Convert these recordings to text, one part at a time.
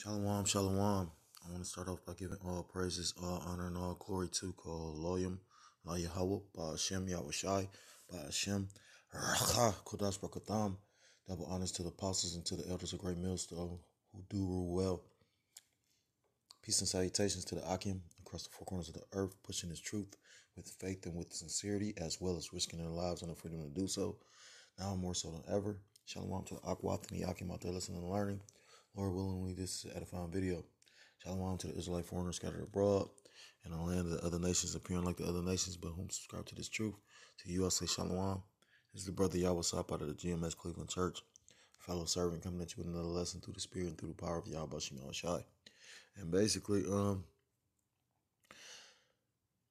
Shalom, shalom. I want to start off by giving all praises, all honor, and all glory to called Loyam, La Yahweh, Ba Hashem, Yahushai, Ba Hashem, Racha, Kodash Brakatam. Double honors to the apostles and to the elders of Great Millstone who do rule well. Peace and salutations to the Akim across the four corners of the earth, pushing his truth with faith and with sincerity, as well as risking their lives and the freedom to do so. Now more so than ever. Shalom to the Akwat and the Akim out there listening and learning. Lord willingly, this is an edifying video. Shalom to the Israelite foreigners scattered abroad and the land of the other nations, appearing like the other nations, but whom subscribe to this truth. To you I say shalom. This is the brother Yahweh Sop out of the GMS Cleveland Church. Fellow servant coming at you with another lesson through the spirit and through the power of Yahweh Shimon Shai. And basically, um,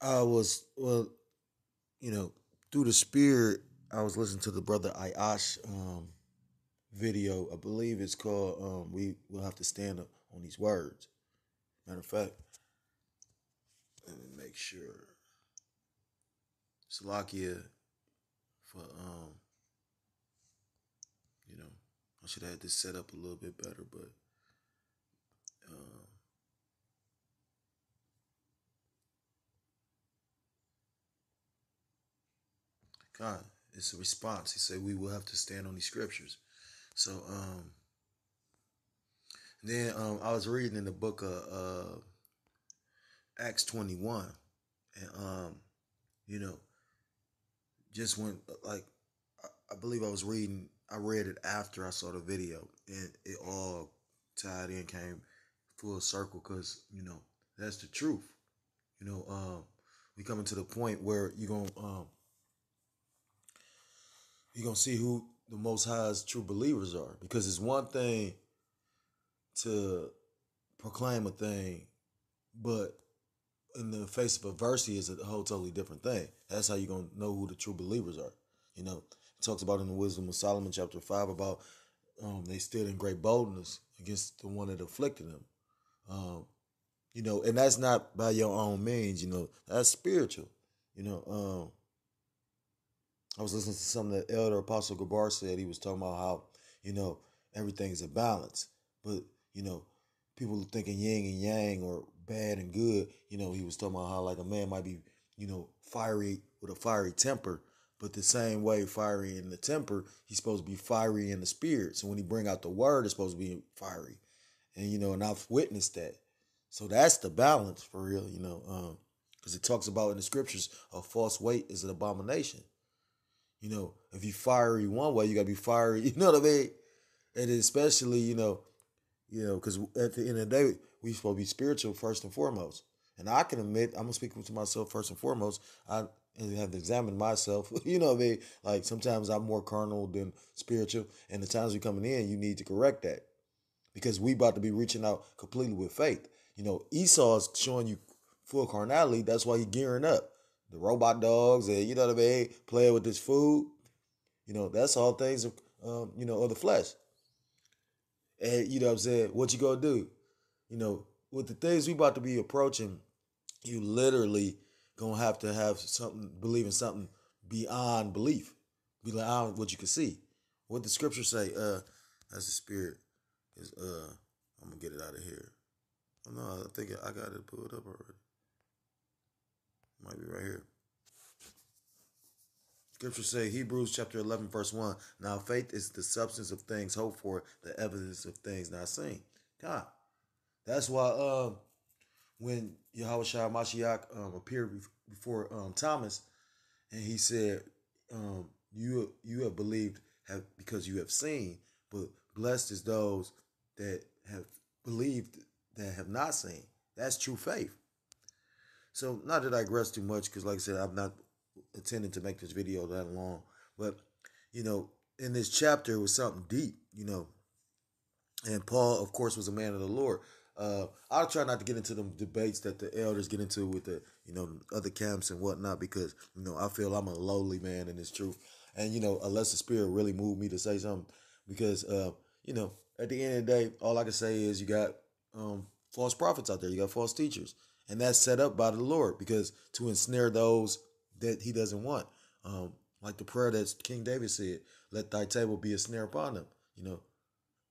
I was, well, you know, through the spirit, I was listening to the brother Ayash, um, video. I believe it's called um, "We Will Have to Stand Up on These Words." Matter of fact, let me make sure. Slovakia for um, you know, I should have had this set up a little bit better, but um, God, it's a response. He said, "We will have to stand on these scriptures." So um then um I was reading in the book of uh Acts 21 and um you know just went like I believe I was reading I read it after I saw the video and it all tied in came full circle cuz you know that's the truth you know um we coming to the point where you're going um you're going to see who the Most High's true believers are. Because it's one thing to proclaim a thing, but in the face of adversity is a whole totally different thing. That's how you're going to know who the true believers are. You know, it talks about in the Wisdom of Solomon, chapter 5, about um, they stood in great boldness against the one that afflicted them. Um, you know, and that's not by your own means, you know, that's spiritual. You know, um, I was listening to something that Elder Apostle Gabar said. He was talking about how, you know, everything's a balance. But, you know, people thinking yin and yang or bad and good. You know, he was talking about how like a man might be, you know, fiery with a fiery temper. But the same way fiery in the temper, he's supposed to be fiery in the spirit. So when he bring out the word, it's supposed to be fiery. And you know, and I've witnessed that. So that's the balance for real, you know. Um, because it talks about in the scriptures a false weight is an abomination. You know, if you fiery one way, you gotta be fiery. You know what I mean? And especially, you know, you know, because at the end of the day, we supposed to be spiritual first and foremost. And I can admit, I'm speaking to myself first and foremost. I have to examine myself. you know what I mean? Like sometimes I'm more carnal than spiritual. And the times you're coming in, you need to correct that because we about to be reaching out completely with faith. You know, Esau's showing you full carnality. That's why he gearing up the robot dogs, and you know what I mean, playing with this food. You know, that's all things, um, you know, of the flesh. And you know what I'm saying? What you gonna do? You know, with the things we about to be approaching, you literally gonna have to have something, believe in something beyond belief, beyond what you can see. What the scripture say? Uh, as the spirit is. Uh, I'm gonna get it out of here. Oh, no, I think I got it pulled up already. Scripture say Hebrews chapter 11 verse 1. Now faith is the substance of things hoped for, the evidence of things not seen. God. That's why um when Yahweh Mashiach um, appeared before um, Thomas and he said um, you you have believed have because you have seen, but blessed is those that have believed that have not seen. That's true faith. So not to digress too much, because like I said, I'm not Intending to make this video that long, but you know, in this chapter it was something deep, you know. And Paul, of course, was a man of the Lord. Uh, I'll try not to get into the debates that the elders get into with the you know other camps and whatnot because you know I feel I'm a lowly man in this truth, and you know unless the Spirit really moved me to say something, because uh, you know at the end of the day all I can say is you got um, false prophets out there, you got false teachers, and that's set up by the Lord because to ensnare those that he doesn't want. Um, like the prayer that King David said, "Let thy table be a snare upon them." You know,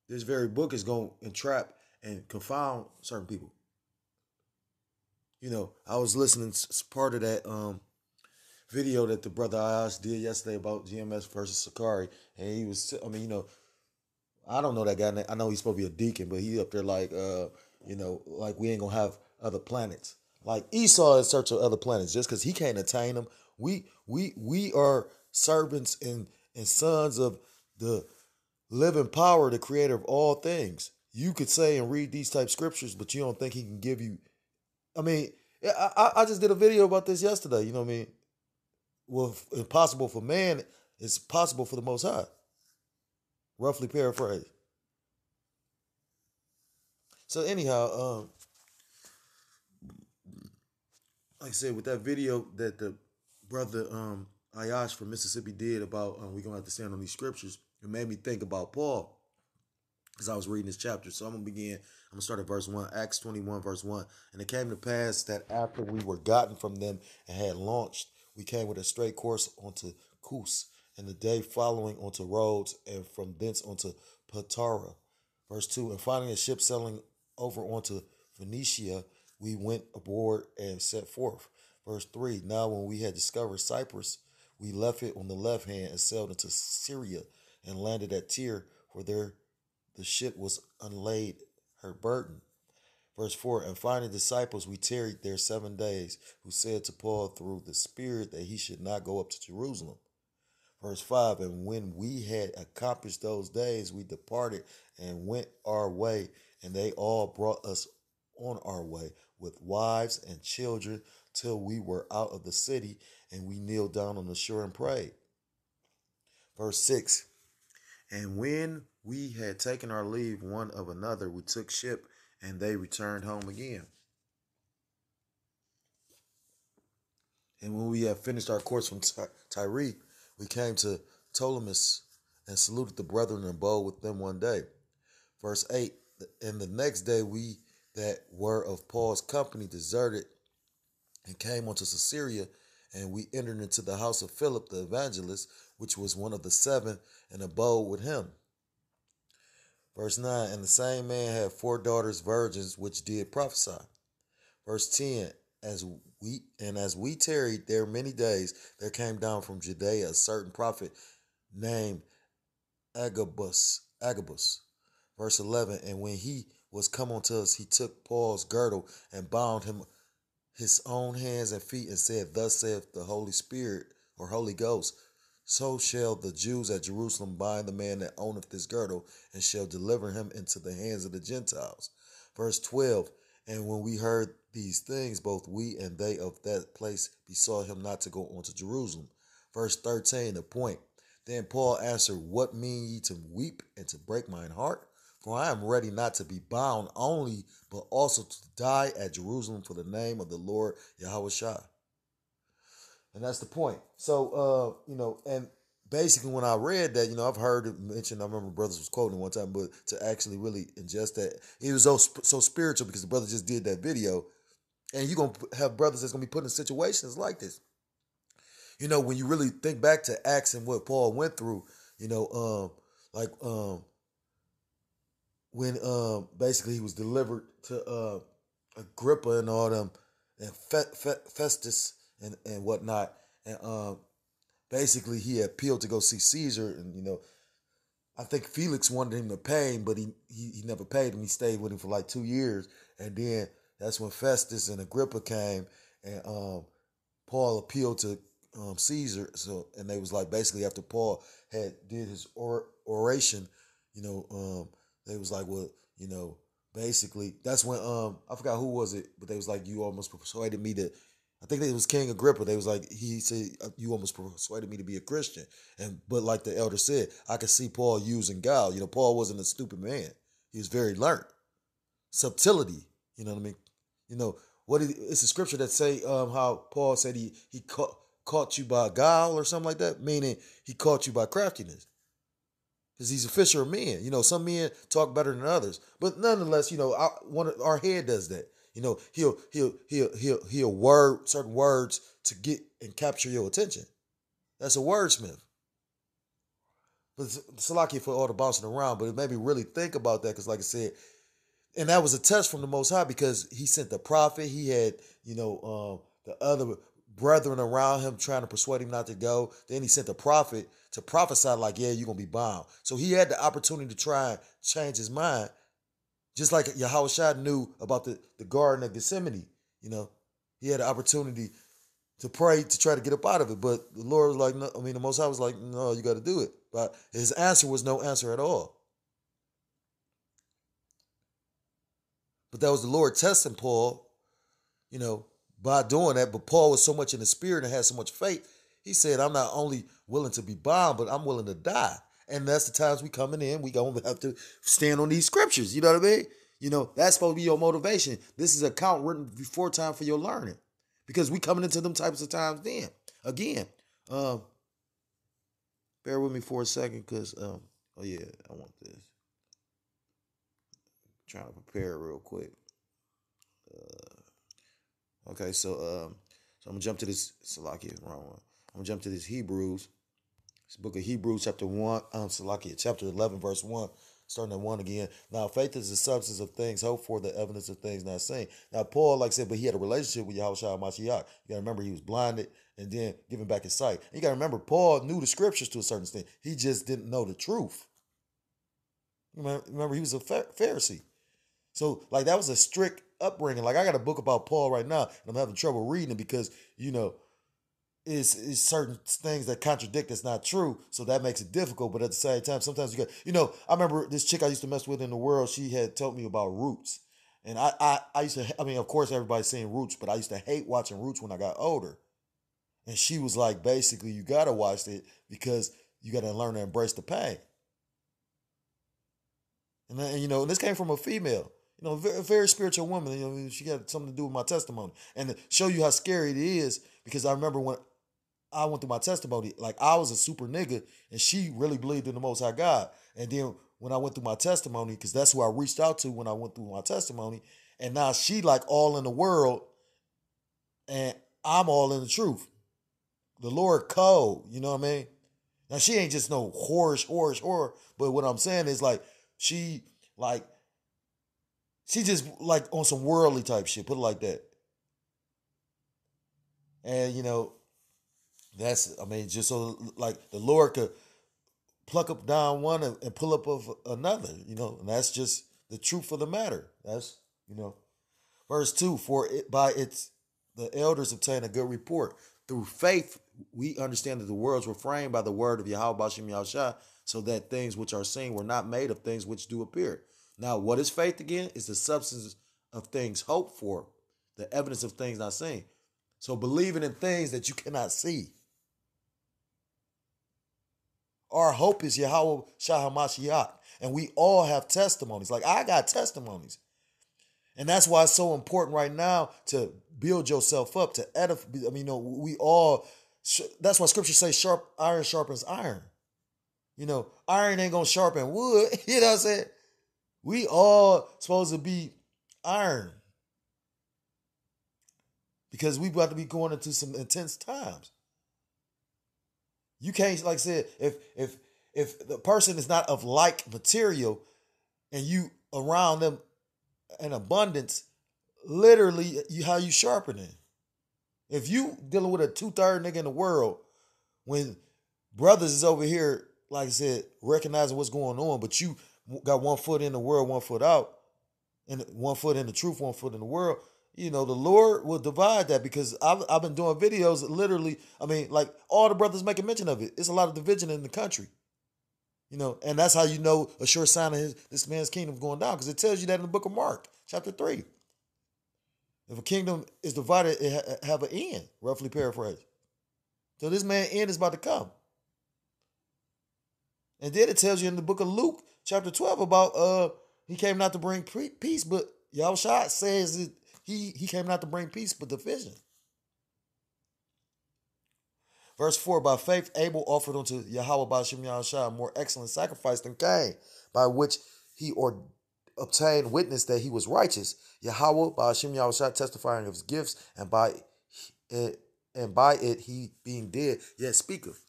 this very book is going to entrap and confound certain people. You know, I was listening to part of that um, video that the brother asked did yesterday about GMS versus Sakari, and he was, I mean, you know, I don't know that guy. I know he's supposed to be a deacon, but he up there like, uh, you know, like we ain't gonna have other planets. Like Esau in search of other planets just because he can't attain them. We we we are servants and and sons of the living power, the creator of all things. You could say and read these type scriptures, but you don't think he can give you. I mean, I, I just did a video about this yesterday. You know what I mean? Well, impossible for man, it's possible for the Most High. Roughly paraphrase. So anyhow, um, like I said, with that video that the brother um Ayash from Mississippi did about um, we're gonna have to stand on these scriptures, it made me think about Paul as I was reading this chapter. So I'm gonna begin. I'm gonna start at verse one, Acts 21, verse one. And it came to pass that after we were gotten from them and had launched, we came with a straight course onto Coos, and the day following onto Rhodes, and from thence onto Patara. Verse two, and finding a ship sailing over onto Phoenicia, we went aboard and set forth. Verse 3 Now, when we had discovered Cyprus, we left it on the left hand and sailed into Syria and landed at Tyre, for there the ship was unlaid her burden. Verse 4 And finding disciples, we tarried there seven days, who said to Paul through the Spirit that he should not go up to Jerusalem. Verse 5 And when we had accomplished those days, we departed and went our way, and they all brought us on our way with wives and children till we were out of the city and we kneeled down on the shore and prayed. Verse 6 And when we had taken our leave one of another, we took ship and they returned home again. And when we had finished our course from Ty- Tyre, we came to Ptolemais and saluted the brethren and bow with them one day. Verse 8 And the next day we that were of Paul's company deserted and came unto Caesarea, and we entered into the house of Philip the evangelist, which was one of the seven, and abode with him. Verse 9 And the same man had four daughters, virgins, which did prophesy. Verse 10 as we and as we tarried there many days, there came down from Judea a certain prophet named Agabus. Agabus. Verse eleven, and when he was come unto us, he took Paul's girdle and bound him his own hands and feet and said, Thus saith the Holy Spirit or Holy Ghost, so shall the Jews at Jerusalem bind the man that owneth this girdle and shall deliver him into the hands of the Gentiles. Verse 12 And when we heard these things, both we and they of that place besought him not to go on to Jerusalem. Verse 13, the point. Then Paul answered, What mean ye to weep and to break mine heart? For I am ready not to be bound only, but also to die at Jerusalem for the name of the Lord Yahweh And that's the point. So, uh, you know, and basically when I read that, you know, I've heard it mentioned. I remember brothers was quoting one time, but to actually really ingest that, it was so so spiritual because the brother just did that video, and you're gonna have brothers that's gonna be put in situations like this. You know, when you really think back to Acts and what Paul went through, you know, um, like um, when uh, basically he was delivered to uh, Agrippa and all them and Fe- Fe- Festus and, and whatnot. And um, basically he appealed to go see Caesar and, you know, I think Felix wanted him to pay him, but he, he, he never paid him. He stayed with him for like two years. And then that's when Festus and Agrippa came and um, Paul appealed to um, Caesar. So, and they was like, basically after Paul had did his or, oration, you know, um, they was like, well, you know, basically that's when um I forgot who was it, but they was like, you almost persuaded me to. I think it was King Agrippa. They was like, he said, uh, you almost persuaded me to be a Christian. And but like the elder said, I could see Paul using guile. You know, Paul wasn't a stupid man. He was very learned. Subtlety. You know what I mean? You know what? Is, it's a scripture that say um how Paul said he he caught caught you by guile or something like that, meaning he caught you by craftiness because he's a fisher of men. You know, some men talk better than others, but nonetheless, you know, one of, our head does that. You know, he'll he'll he'll he'll he'll word certain words to get and capture your attention. That's a wordsmith. But Salaki for all the bouncing around, but it made me really think about that because, like I said, and that was a test from the Most High because He sent the prophet. He had you know um, the other brethren around him trying to persuade him not to go. Then he sent the prophet to prophesy, like, yeah, you're going to be bound. So he had the opportunity to try and change his mind, just like Yahushua knew about the, the Garden of Gethsemane. You know, he had the opportunity to pray to try to get up out of it. But the Lord was like, no, I mean, the Most High was like, no, you got to do it. But his answer was no answer at all. But that was the Lord testing Paul, you know, by doing that. But Paul was so much in the spirit and had so much faith. He said, I'm not only willing to be bound, but I'm willing to die. And that's the times we coming in, we gonna have to stand on these scriptures. You know what I mean? You know, that's supposed to be your motivation. This is account written before time for your learning. Because we coming into them types of times then. Again, um, bear with me for a second, because um, oh yeah, I want this. I'm trying to prepare real quick. Uh, Okay, so um, so I'm gonna jump to this Salakia, wrong one. I'm gonna jump to this Hebrews, this book of Hebrews, chapter one, um, Salakia, chapter eleven, verse one. Starting at one again. Now, faith is the substance of things hoped for, the evidence of things not seen. Now, Paul, like I said, but he had a relationship with Yahushua Mashiach. You got to remember he was blinded and then given back his sight. And you got to remember, Paul knew the scriptures to a certain extent. He just didn't know the truth. Remember, he was a Pharisee. So, like, that was a strict upbringing. Like I got a book about Paul right now, and I'm having trouble reading it because you know is is certain things that contradict that's not true. So that makes it difficult. But at the same time, sometimes you got you know, I remember this chick I used to mess with in the world, she had told me about roots. And I I, I used to I mean, of course everybody's seeing roots, but I used to hate watching roots when I got older. And she was like, basically, you gotta watch it because you gotta learn to embrace the pain. And, and you know, and this came from a female you know, very, very spiritual woman. You know, she got something to do with my testimony and to show you how scary it is. Because I remember when I went through my testimony, like I was a super nigga, and she really believed in the Most High God. And then when I went through my testimony, because that's who I reached out to when I went through my testimony, and now she like all in the world, and I'm all in the truth. The Lord called, you know what I mean? Now she ain't just no whorish, whorish, whore, but what I'm saying is like she like she just like on some worldly type shit, put it like that. And you know, that's I mean, just so like the Lord could pluck up down one and, and pull up of another, you know, and that's just the truth of the matter. That's you know, verse two. For it by its the elders obtain a good report through faith. We understand that the worlds were framed by the word of Yahweh Bashim Yahshua, so that things which are seen were not made of things which do appear. Now, what is faith again? It's the substance of things hoped for, the evidence of things not seen. So believing in things that you cannot see. Our hope is Yahweh Shahamashiach. And we all have testimonies. Like I got testimonies. And that's why it's so important right now to build yourself up, to edify. I mean, you know, we all, that's why scripture says sharp iron sharpens iron. You know, iron ain't going to sharpen wood. You know what I'm saying? We all supposed to be iron because we about to be going into some intense times. You can't, like I said, if if if the person is not of like material, and you around them in abundance, literally, you how you sharpening. If you dealing with a two third nigga in the world, when brothers is over here, like I said, recognizing what's going on, but you got one foot in the world, one foot out, and one foot in the truth, one foot in the world, you know, the Lord will divide that because I've, I've been doing videos literally. I mean, like all the brothers making mention of it. It's a lot of division in the country, you know, and that's how you know a sure sign of his, this man's kingdom going down because it tells you that in the book of Mark, chapter 3. If a kingdom is divided, it ha- have an end, roughly paraphrased. So this man end is about to come. And then it tells you in the book of Luke chapter 12 about uh he came not to bring peace, but Yahushua says that he, he came not to bring peace but division. Verse 4 By faith, Abel offered unto Yahweh by Shem a more excellent sacrifice than Cain, by which he or obtained witness that he was righteous. Yahweh by Shem testifying of his gifts, and by it, eh, and by it he being dead, yet speaketh.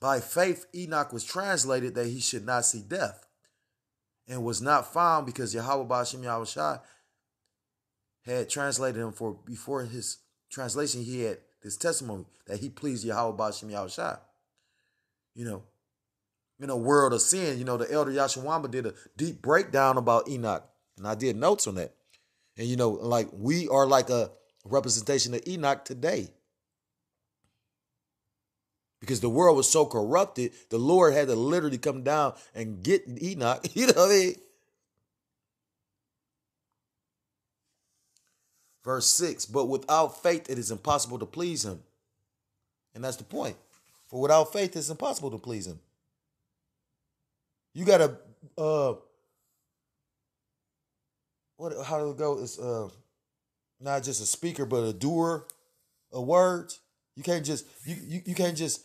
By faith, Enoch was translated that he should not see death and was not found because Yahweh Bashim Yahushai had translated him for before his translation, he had this testimony that he pleased Yahweh Bashim Yahushai. You know, in a world of sin, you know, the elder Yashawamba did a deep breakdown about Enoch. And I did notes on that. And you know, like we are like a representation of Enoch today because the world was so corrupted, the Lord had to literally come down and get Enoch. You know what I mean? Verse 6 But without faith, it is impossible to please him. And that's the point. For without faith, it's impossible to please him. You got to, uh, what, how do it go? It's uh, not just a speaker, but a doer of words. You can't just, you, you, you can't just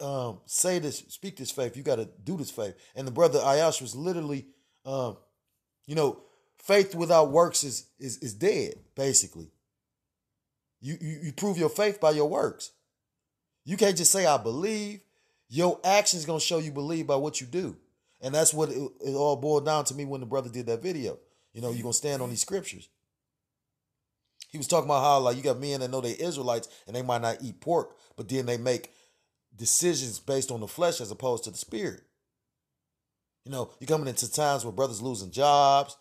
um, say this, speak this faith. You got to do this faith. And the brother Ayash was literally, um, you know, faith without works is is is dead. Basically, you, you you prove your faith by your works. You can't just say I believe. Your actions gonna show you believe by what you do, and that's what it, it all boiled down to me when the brother did that video. You know, you gonna stand on these scriptures. He was talking about how like you got men that know they Israelites and they might not eat pork, but then they make decisions based on the flesh as opposed to the spirit. You know, you're coming into times where brothers losing jobs,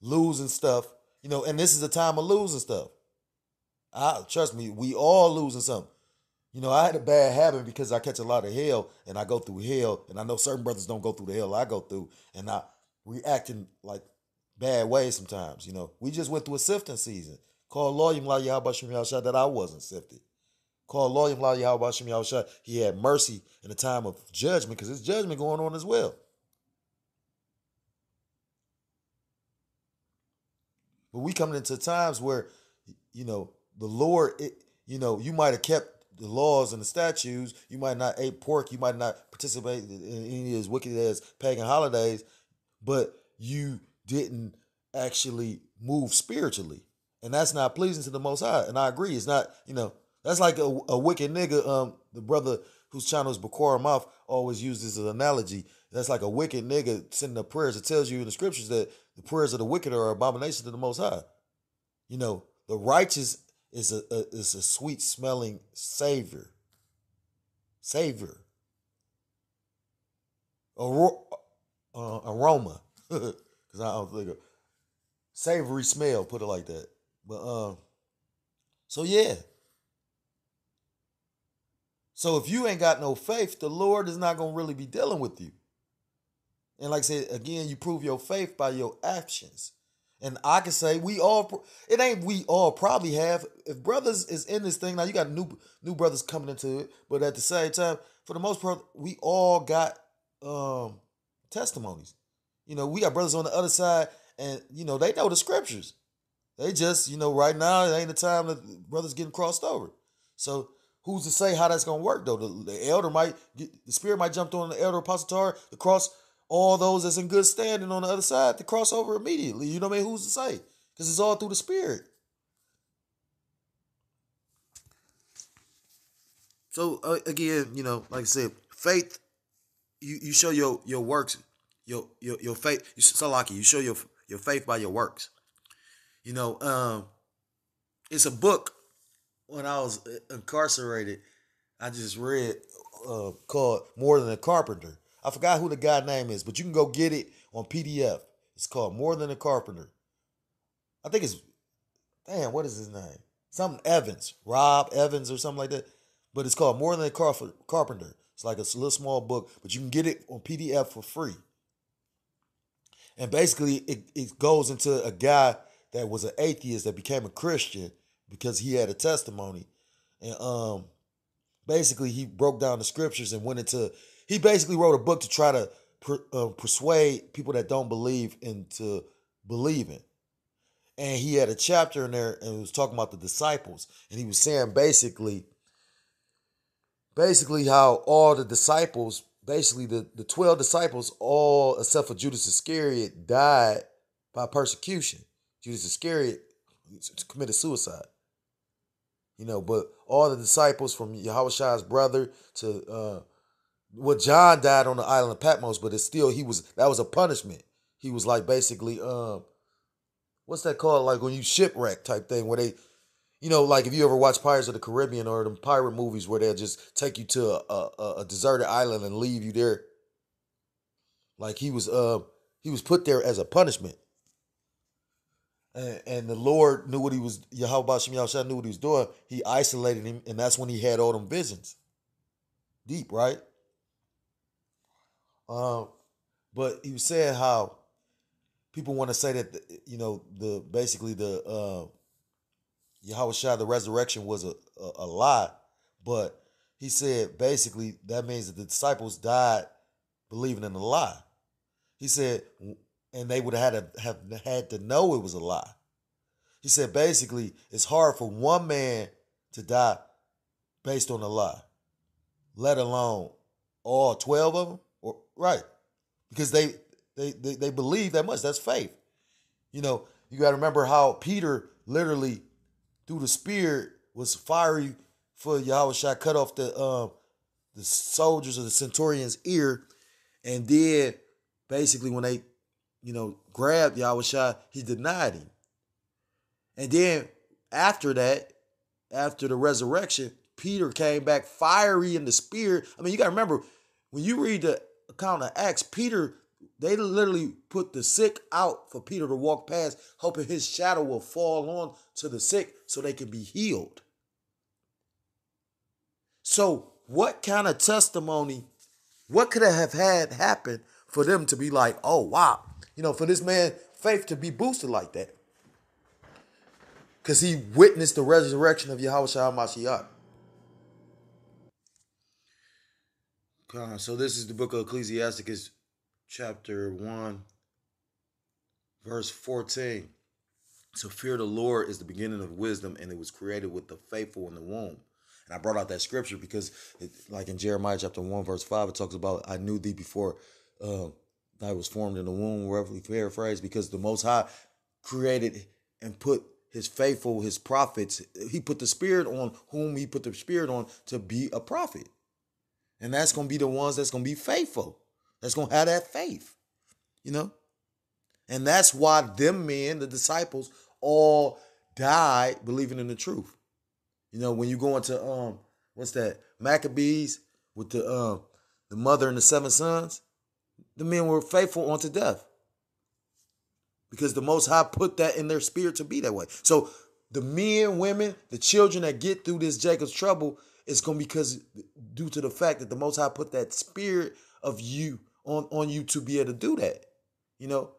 losing stuff, you know, and this is a time of losing stuff. I trust me, we all losing something. You know, I had a bad habit because I catch a lot of hell and I go through hell, and I know certain brothers don't go through the hell I go through, and I acting like bad ways sometimes. You know, we just went through a sifting season called Loyum La Yahabashim Yasha that I wasn't sifted. He had mercy in the time of judgment because there's judgment going on as well. But we coming into times where, you know, the Lord, it, you know, you might have kept the laws and the statutes. You might not eat pork. You might not participate in any of these wicked as pagan holidays, but you didn't actually move spiritually. And that's not pleasing to the Most High. And I agree, it's not, you know, that's like a, a wicked nigga. Um, the brother whose channel is Bakura Mouth always uses an analogy. That's like a wicked nigga sending up prayers. It tells you in the scriptures that the prayers of the wicked are abomination to the Most High. You know, the righteous is a, a is a sweet smelling savor. Savor. Aro- uh, aroma, because I don't think of savory smell. Put it like that. But um, so yeah. So if you ain't got no faith, the Lord is not going to really be dealing with you. And like I said, again, you prove your faith by your actions. And I can say we all it ain't we all probably have if brothers is in this thing now you got new new brothers coming into it but at the same time for the most part we all got um testimonies you know we got brothers on the other side and you know they know the scriptures they just you know right now it ain't the time that brothers getting crossed over so Who's to say how that's going to work though? The, the elder might, get, the spirit might jump on the elder apostle to cross all those that's in good standing on the other side to cross over immediately. You know what I mean? Who's to say? Because it's all through the spirit. So uh, again, you know, like I said, faith. You you show your your works, your your your faith. You so lucky. You show your your faith by your works. You know, um, it's a book when I was incarcerated, I just read uh, called More Than a Carpenter. I forgot who the guy name is, but you can go get it on PDF. It's called More Than a Carpenter. I think it's damn, what is his name? Something Evans, Rob Evans or something like that. But it's called More Than a Carpenter. It's like a little small book, but you can get it on PDF for free. And basically, it, it goes into a guy that was an atheist that became a Christian because he had a testimony. And um basically he broke down the scriptures and went into he basically wrote a book to try to per, uh, persuade people that don't believe into believing. And he had a chapter in there and was talking about the disciples and he was saying basically basically how all the disciples basically the, the 12 disciples all except for judas iscariot died by persecution judas iscariot committed suicide you know, but all the disciples from Yahushua's brother to uh well, John died on the island of Patmos, but it's still he was that was a punishment. He was like basically um what's that called? Like when you shipwreck type thing where they you know, like if you ever watch Pirates of the Caribbean or them pirate movies where they'll just take you to a, a, a deserted island and leave you there. Like he was uh he was put there as a punishment and, and the Lord knew what he was. Yahweh Bashem knew what he was doing. He isolated him, and that's when he had all them visions. Deep, right? Um, but he was saying how people want to say that the, you know the basically the uh, Yahweh Shai, the resurrection was a, a, a lie, but he said basically that means that the disciples died believing in the lie. He said and they would have had to have had to know it was a lie. He said basically it's hard for one man to die based on a lie, let alone all twelve of them. Or right, because they they they, they believe that much. That's faith. You know, you got to remember how Peter literally through the Spirit was fiery for Yahweh Shai cut off the um the soldiers of the centurion's ear, and then basically when they you know, grabbed Yahushua, he denied him. And then after that, after the resurrection, Peter came back fiery in the spirit. I mean, you got to remember when you read the account of Acts, Peter, they literally put the sick out for Peter to walk past, hoping his shadow will fall on to the sick so they can be healed. So, what kind of testimony, what could have had happen for them to be like, oh, wow, you know, for this man faith to be boosted like that. Because he witnessed the resurrection of Yahweh Shah Mashiach. So this is the book of Ecclesiasticus, chapter 1, verse 14. So fear the Lord is the beginning of wisdom, and it was created with the faithful in the womb. And I brought out that scripture because, it, like in Jeremiah chapter 1, verse 5, it talks about, I knew thee before. Uh, that was formed in the womb, roughly paraphrased, because the Most High created and put his faithful, his prophets, he put the spirit on whom he put the spirit on to be a prophet. And that's going to be the ones that's going to be faithful, that's going to have that faith, you know? And that's why them men, the disciples, all died believing in the truth. You know, when you go into, um, what's that, Maccabees with the, um, the mother and the seven sons, the men were faithful unto death because the Most High put that in their spirit to be that way. So the men, women, the children that get through this Jacob's trouble, is going to be because due to the fact that the Most High put that spirit of you on on you to be able to do that. You know,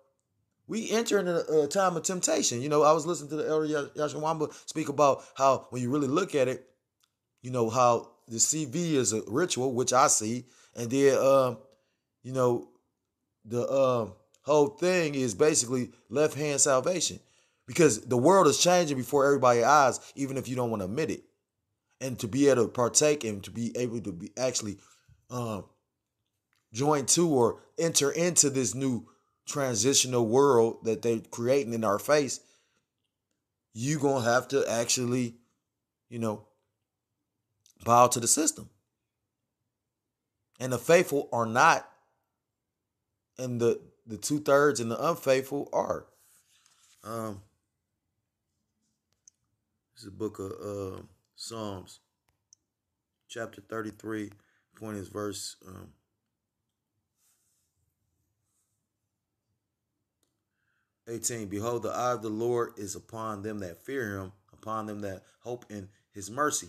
we enter in a, a time of temptation. You know, I was listening to the elder Yashawamba speak about how when you really look at it, you know how the CV is a ritual, which I see, and then um, you know, the um, whole thing is basically left hand salvation because the world is changing before everybody's eyes, even if you don't want to admit it. And to be able to partake and to be able to be actually um, join to or enter into this new transitional world that they're creating in our face, you're going to have to actually, you know, bow to the system. And the faithful are not and the the two thirds and the unfaithful are. Um, this is book of uh, Psalms, chapter thirty three. Point is verse. Um, Eighteen. Behold, the eye of the Lord is upon them that fear Him, upon them that hope in His mercy.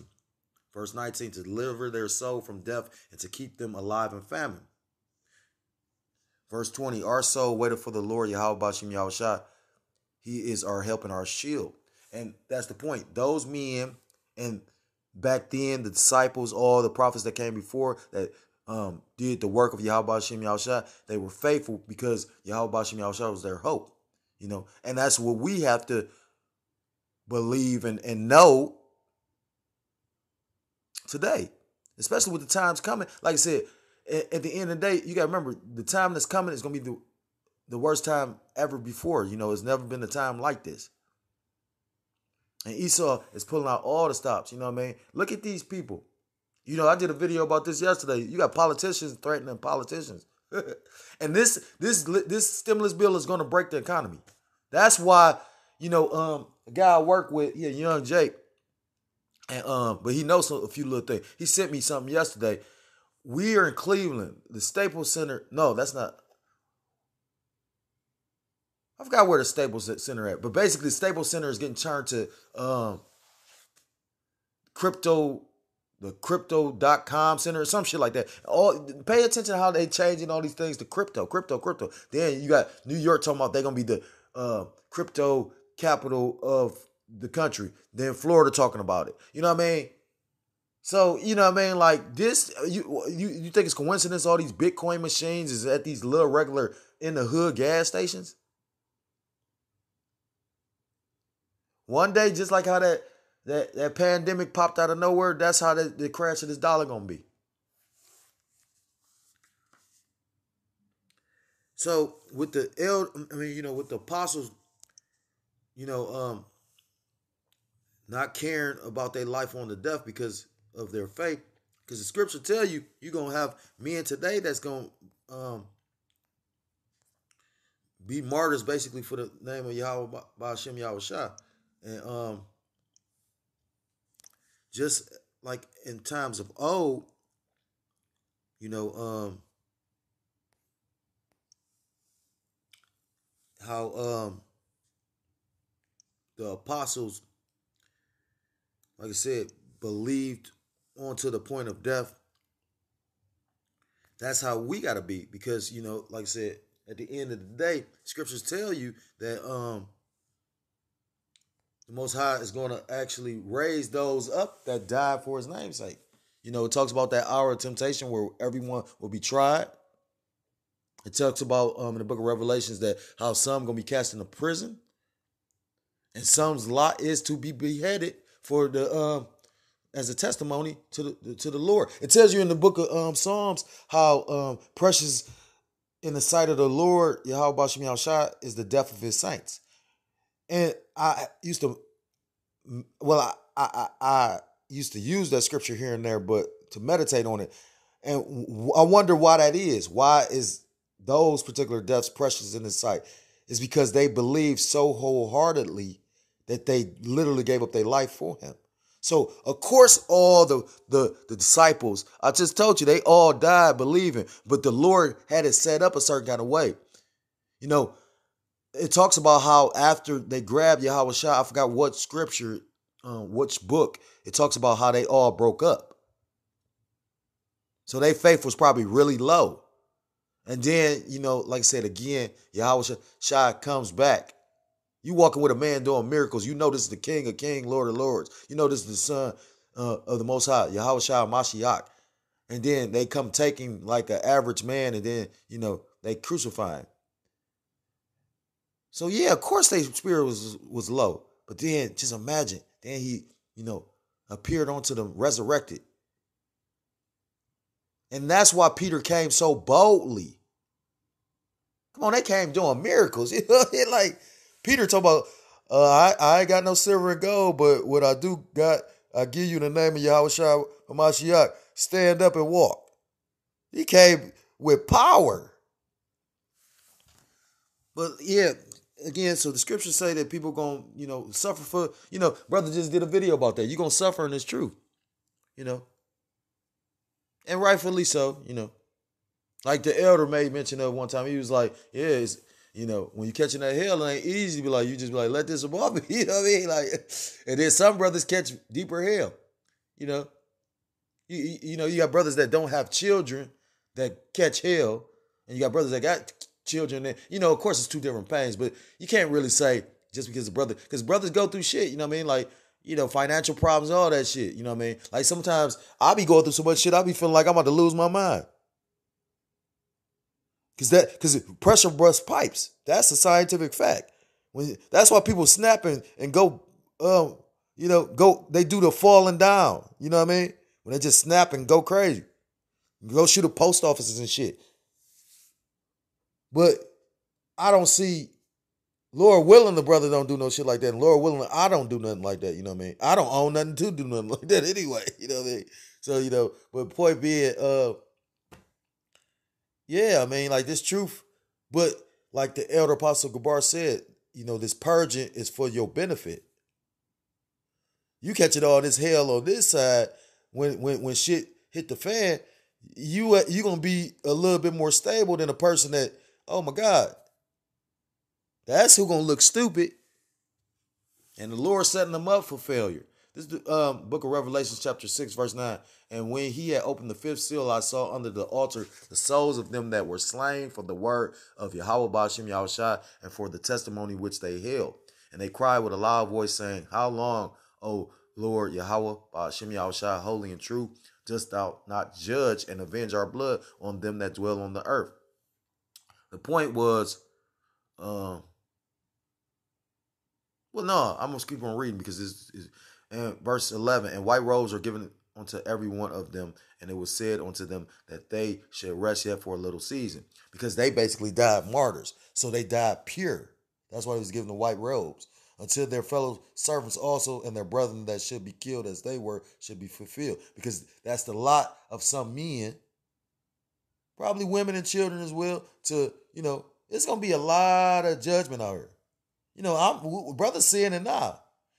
Verse nineteen. To deliver their soul from death and to keep them alive in famine. Verse 20, our soul waited for the Lord, Yahweh Bashim Yahushua. He is our help and our shield. And that's the point. Those men and back then, the disciples, all the prophets that came before that um, did the work of Yahweh Bashim Yahushua, they were faithful because Yahweh Bashim Yahushua was their hope. You know, and that's what we have to believe and, and know today, especially with the times coming. Like I said, at the end of the day, you got to remember the time that's coming is going to be the, the worst time ever before. You know, it's never been a time like this. And Esau is pulling out all the stops. You know what I mean? Look at these people. You know, I did a video about this yesterday. You got politicians threatening politicians. and this this this stimulus bill is going to break the economy. That's why, you know, um a guy I work with, yeah, young Jake, and um, but he knows a few little things. He sent me something yesterday we are in Cleveland, the Staples Center. No, that's not. I forgot where the Staples Center at, but basically, Staples Center is getting turned to um, crypto, the crypto.com center or some shit like that. All pay attention to how they changing all these things to crypto, crypto, crypto. Then you got New York talking about they're gonna be the uh, crypto capital of the country. Then Florida talking about it. You know what I mean? So you know, what I mean, like this, uh, you uh, you you think it's coincidence? All these Bitcoin machines is at these little regular in the hood gas stations. One day, just like how that that that pandemic popped out of nowhere, that's how the, the crash of this dollar gonna be. So with the el, I mean, you know, with the apostles, you know, um, not caring about their life on the death because of their faith. Because the scripture tell you you're gonna have men today that's gonna um, be martyrs basically for the name of Yahweh by Hashem Yahweh Shah. And um, just like in times of old, you know, um, how um the apostles, like I said, believed to the point of death. That's how we got to be because, you know, like I said, at the end of the day, scriptures tell you that um the Most High is going to actually raise those up that died for his namesake. You know, it talks about that hour of temptation where everyone will be tried. It talks about um, in the book of Revelations that how some gonna be cast into prison, and some's lot is to be beheaded for the um, as a testimony to the to the Lord. It tells you in the book of um, Psalms how um, precious in the sight of the Lord, Yahweh is the death of his saints. And I used to, well, I, I, I used to use that scripture here and there, but to meditate on it. And I wonder why that is. Why is those particular deaths precious in his sight? Is because they believed so wholeheartedly that they literally gave up their life for him. So of course all the, the, the disciples, I just told you, they all died believing, but the Lord had it set up a certain kind of way. You know, it talks about how after they grabbed Yahweh Shah, I forgot what scripture, um, which book, it talks about how they all broke up. So their faith was probably really low. And then, you know, like I said again, Yahweh Shah comes back you walking with a man doing miracles. You know this is the King of King, Lord of Lords. You know this is the Son uh, of the Most High, Yahweh Shah Mashiach. And then they come taking like an average man, and then you know they crucify him. So yeah, of course their spirit was was low. But then just imagine, then he you know appeared onto them resurrected. And that's why Peter came so boldly. Come on, they came doing miracles. You know, like Peter talk about, uh, I, I ain't got no silver and gold, but what I do got, I give you the name of Yahweh Hamashiach. Stand up and walk. He came with power. But yeah, again, so the scriptures say that people gonna, you know, suffer for, you know, brother just did a video about that. You're gonna suffer and it's true. You know. And rightfully so, you know. Like the elder made mention of one time, he was like, Yeah, it's you know, when you catching that hell, it ain't easy to be like, you just be like, let this above me. You know what I mean? Like, and then some brothers catch deeper hell. You know, you, you know, you got brothers that don't have children that catch hell, and you got brothers that got children. That, you know, of course, it's two different pains, but you can't really say just because a brother, because brothers go through shit. You know what I mean? Like, you know, financial problems, all that shit. You know what I mean? Like sometimes I be going through so much shit, I be feeling like I'm about to lose my mind. Cause that because pressure bursts pipes. That's a scientific fact. When that's why people snap and, and go um, you know, go they do the falling down. You know what I mean? When they just snap and go crazy. Go shoot the post offices and shit. But I don't see Lord willing, the brother don't do no shit like that. And Lord willing, I don't do nothing like that. You know what I mean? I don't own nothing to do nothing like that anyway. You know what I mean? So, you know, but point being, uh, yeah, I mean, like this truth, but like the elder apostle Gabar said, you know, this purging is for your benefit. You catch it all this hell on this side when when when shit hit the fan, you uh, you gonna be a little bit more stable than a person that oh my god, that's who gonna look stupid. And the Lord setting them up for failure. This is the um, book of Revelation, chapter 6, verse 9. And when he had opened the fifth seal, I saw under the altar the souls of them that were slain for the word of Yahweh Bashem Yahushua and for the testimony which they held. And they cried with a loud voice, saying, How long, O Lord Yahweh, Bashem Yahushua, holy and true, dost thou not judge and avenge our blood on them that dwell on the earth? The point was, um, well, no, I'm gonna keep on reading because it's, it's and verse 11, and white robes are given unto every one of them, and it was said unto them that they should rest yet for a little season, because they basically died martyrs. So they died pure. That's why he was given the white robes. Until their fellow servants also and their brethren that should be killed as they were should be fulfilled. Because that's the lot of some men, probably women and children as well, to, you know, it's going to be a lot of judgment on her You know, I'm brother sin and I.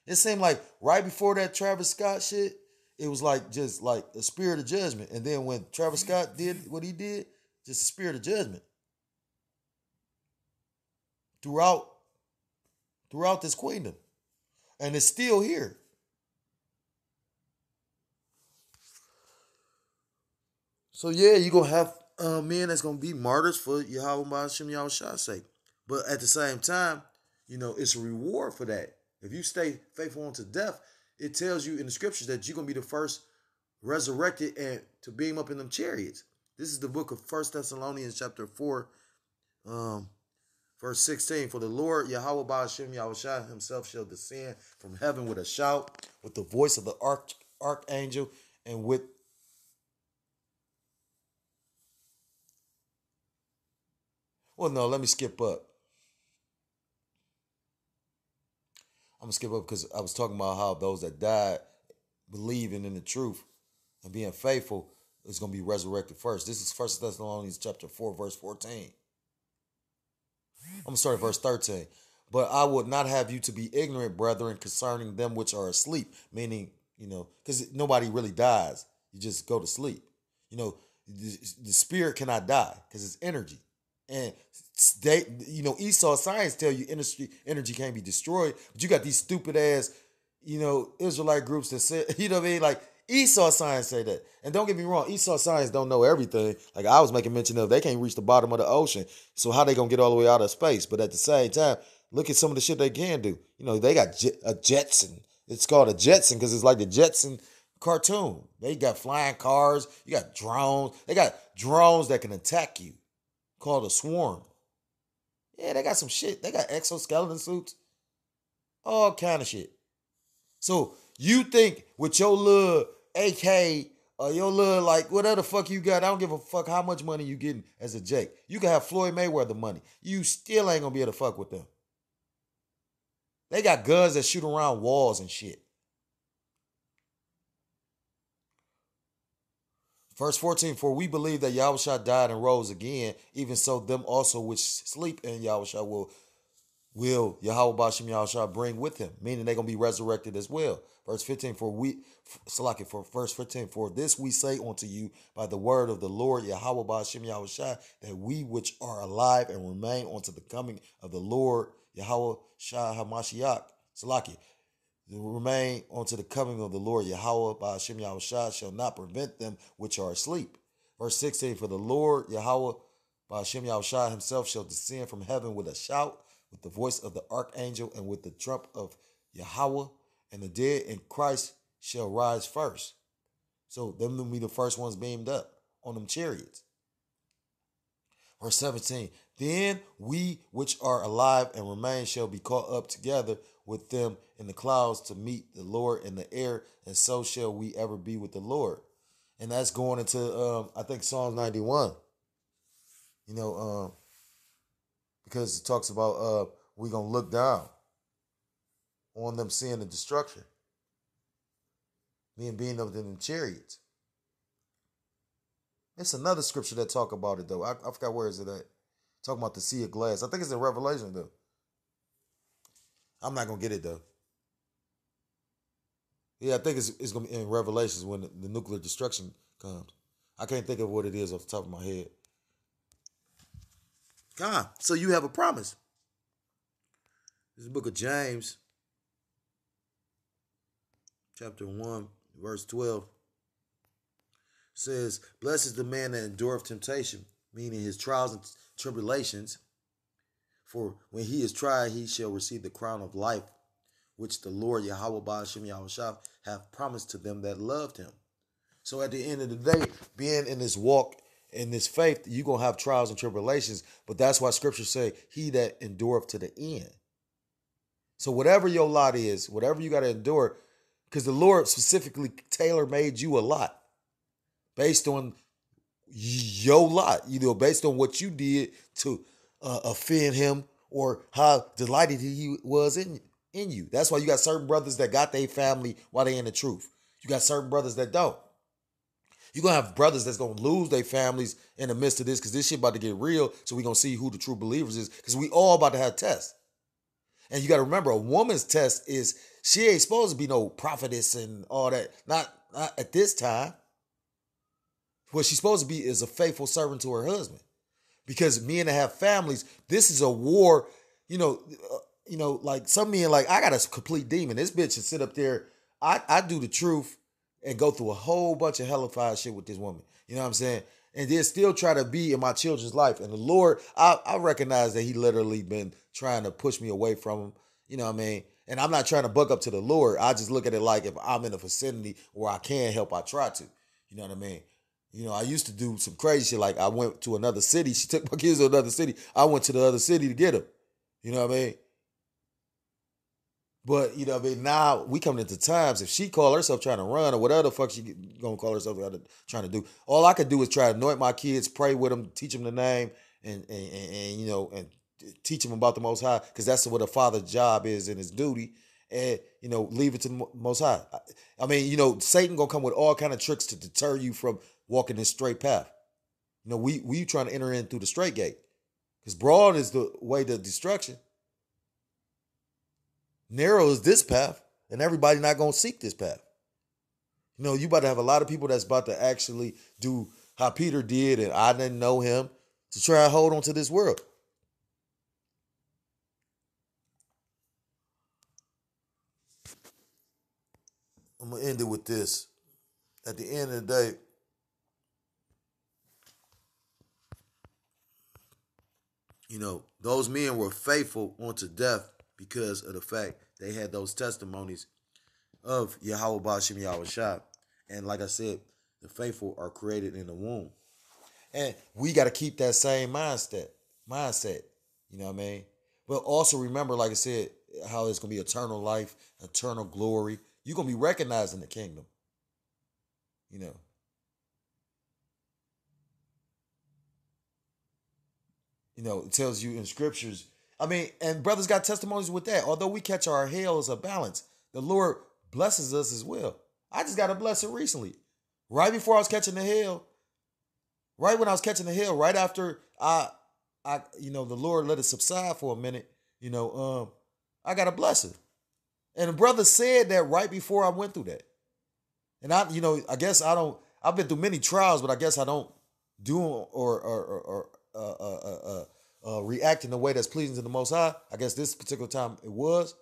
It seemed like right before that Travis Scott shit, it was like just like a spirit of judgment. And then when Travis Scott did what he did, just a spirit of judgment. Throughout throughout this queendom. And it's still here. So yeah, you're gonna have uh, men that's gonna be martyrs for Yahweh Shem Yahweh sake. But at the same time, you know, it's a reward for that. If you stay faithful unto death, it tells you in the scriptures that you're gonna be the first resurrected and to beam up in them chariots. This is the book of First Thessalonians chapter four, um, verse sixteen. For the Lord Yahweh Baashim Hashem Himself shall descend from heaven with a shout, with the voice of the arch, archangel, and with well, no, let me skip up. I'm gonna skip up because I was talking about how those that died believing in the truth and being faithful is gonna be resurrected first. This is First Thessalonians chapter four, verse fourteen. I'm gonna start at verse thirteen. But I would not have you to be ignorant, brethren, concerning them which are asleep. Meaning, you know, because nobody really dies. You just go to sleep. You know, the, the spirit cannot die because it's energy. And they, you know, Esau science tell you industry energy can't be destroyed, but you got these stupid ass, you know, Israelite groups that say, you know what I mean? Like Esau science say that. And don't get me wrong, Esau science don't know everything. Like I was making mention of, they can't reach the bottom of the ocean. So how they gonna get all the way out of space? But at the same time, look at some of the shit they can do. You know, they got a Jetson. It's called a Jetson because it's like the Jetson cartoon. They got flying cars. You got drones. They got drones that can attack you called a swarm. Yeah, they got some shit. They got exoskeleton suits, all kind of shit. So you think with your little AK or your little like whatever the fuck you got, I don't give a fuck how much money you getting as a Jake. You can have Floyd Mayweather money. You still ain't gonna be able to fuck with them. They got guns that shoot around walls and shit. Verse 14, for we believe that Yahweh died and rose again, even so them also which sleep in Yahweh will will Yahweh Bashim Yahushua bring with him, meaning they're gonna be resurrected as well. Verse 15, for we Salaki, for verse 15, for this we say unto you by the word of the Lord Yahweh Bashim Yahushua, that we which are alive and remain unto the coming of the Lord Yahweh Shah Hamashiach. Salaki remain unto the coming of the Lord Yahweh by Hashem Yahushua shall not prevent them which are asleep. Verse 16, for the Lord Yahweh by Hashem Yahushua himself shall descend from heaven with a shout, with the voice of the archangel, and with the trump of Yahweh, and the dead in Christ shall rise first. So them will be the first ones beamed up on them chariots. Verse 17, then we which are alive and remain shall be caught up together with them in the clouds to meet the Lord in the air, and so shall we ever be with the Lord. And that's going into um, I think Psalms 91. You know, um, because it talks about uh we're gonna look down on them seeing the destruction. Being being up in the chariots. It's another scripture that talk about it though. I, I forgot where is it at. Talking about the sea of glass. I think it's in Revelation though. I'm not gonna get it though. Yeah, I think it's, it's gonna be in Revelations when the, the nuclear destruction comes. I can't think of what it is off the top of my head. God, so you have a promise. This book of James, chapter 1, verse 12, says, Blessed is the man that endureth temptation, meaning his trials and tribulations for when he is tried, he shall receive the crown of life, which the Lord Yahweh Ba'ashim Yahushua have promised to them that loved him. So at the end of the day, being in this walk, in this faith, you're going to have trials and tribulations. But that's why scriptures say, he that endureth to the end. So whatever your lot is, whatever you got to endure, because the Lord specifically tailor made you a lot based on your lot, you know, based on what you did to uh, offend him or how delighted he was in in you. That's why you got certain brothers that got their family while they in the truth. You got certain brothers that don't. You're gonna have brothers that's gonna lose their families in the midst of this because this shit about to get real. So we gonna see who the true believers is. Cause we all about to have tests. And you gotta remember a woman's test is she ain't supposed to be no prophetess and all that. Not, not at this time. What she's supposed to be is a faithful servant to her husband because men that have families, this is a war. You know, uh, you know, like some men, like I got a complete demon. This bitch should sit up there. I I do the truth and go through a whole bunch of hellified shit with this woman. You know what I'm saying? And then still try to be in my children's life. And the Lord, I, I recognize that He literally been trying to push me away from Him. You know what I mean? And I'm not trying to buck up to the Lord. I just look at it like if I'm in a vicinity where I can help, I try to. You know what I mean? You know, I used to do some crazy shit. Like I went to another city. She took my kids to another city. I went to the other city to get them. You know what I mean? But you know, what I mean, now we come into times. If she call herself trying to run or whatever the fuck she gonna call herself trying to do, all I could do is try to anoint my kids, pray with them, teach them the name, and and, and, and you know, and teach them about the Most High, because that's what a father's job is and his duty. And you know, leave it to the Most High. I, I mean, you know, Satan gonna come with all kind of tricks to deter you from walking this straight path. You know, we we trying to enter in through the straight gate. Because broad is the way to destruction. Narrow is this path, and everybody not gonna seek this path. You know, you about to have a lot of people that's about to actually do how Peter did, and I didn't know him, to try and hold on to this world. I'm gonna end it with this. At the end of the day, you know, those men were faithful unto death because of the fact they had those testimonies of Yahweh Bashim Yahweh And like I said, the faithful are created in the womb. And we got to keep that same mindset. Mindset. You know what I mean? But also remember, like I said, how it's gonna be eternal life, eternal glory. You're gonna be recognized in the kingdom. You know, You know, it tells you in scriptures. I mean, and brothers got testimonies with that. Although we catch our hail as a balance, the Lord blesses us as well. I just got a blessing recently. Right before I was catching the hail, right when I was catching the hail, right after I I you know, the Lord let it subside for a minute, you know, um, I got a blessing. And a brother said that right before I went through that. And I, you know, I guess I don't I've been through many trials, but I guess I don't do them or or, or, or uh, uh, uh, uh, uh, react in a way that's pleasing to the Most High. I guess this particular time it was.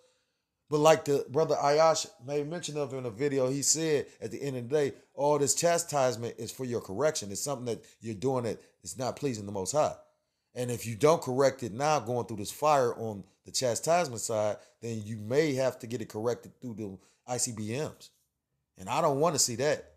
But like the brother Ayash made mention of in a video, he said at the end of the day, all this chastisement is for your correction. It's something that you're doing that is not pleasing the Most High. And if you don't correct it now, going through this fire on the chastisement side, then you may have to get it corrected through the ICBMs. And I don't want to see that.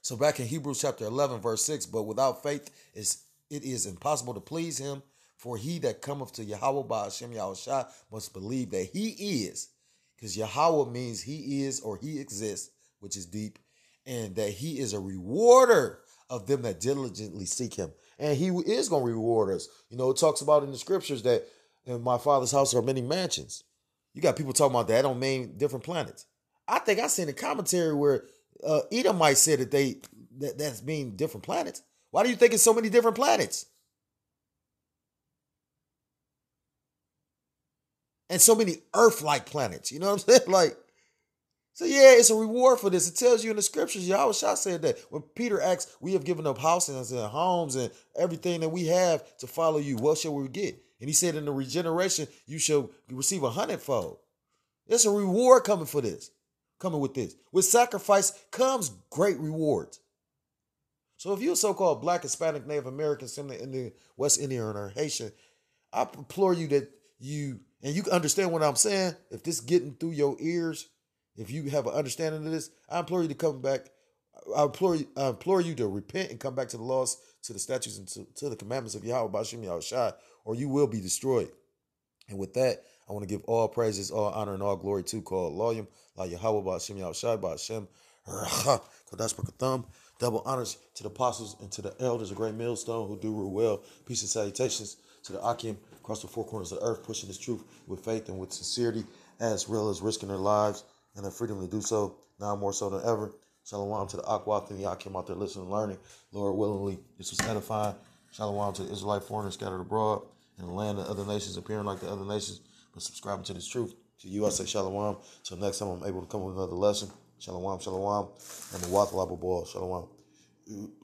So back in Hebrews chapter 11, verse 6, but without faith, it's it is impossible to please him. For he that cometh to Yahweh by Hashem Yahushua must believe that he is, because Yahweh means he is or he exists, which is deep, and that he is a rewarder of them that diligently seek him. And he is going to reward us. You know, it talks about in the scriptures that in my father's house are many mansions. You got people talking about that, on main mean different planets. I think I seen a commentary where uh, Edomite said that they that that's mean different planets. Why do you think it's so many different planets? And so many Earth like planets. You know what I'm saying? Like, so yeah, it's a reward for this. It tells you in the scriptures. Yahweh Shah said that when Peter asked, "We have given up houses and homes and everything that we have to follow you. What shall we get?" And he said, "In the regeneration, you shall receive a hundredfold." It's a reward coming for this, coming with this. With sacrifice comes great rewards. So if you're so-called black, Hispanic, Native American, similar in the West Indian or Haitian, I implore you that you and you understand what I'm saying. If this getting through your ears, if you have an understanding of this, I implore you to come back. I implore you, I implore you to repent and come back to the laws, to the statutes, and to, to the commandments of Yahweh Bashim Yahushai, or you will be destroyed. And with that, I want to give all praises, all honor, and all glory to called Loyum, La Yahweh Bashim Yahushai Bashim Kodash Thumb. Double honors to the apostles and to the elders, a great millstone who do rule well. Peace and salutations to the Akim across the four corners of the earth, pushing this truth with faith and with sincerity, as well as risking their lives and their freedom to do so, now more so than ever. Shalom to the Akwath and the Akim out there listening and learning. Lord willingly, this was edifying. Shalom to the Israelite foreigners scattered abroad in the land of other nations, appearing like the other nations, but subscribing to this truth. To you, I say shalom. Till next time, I'm able to come with another lesson. Shalom, shalom. And the Wathalabu Ball, shalom. Mm.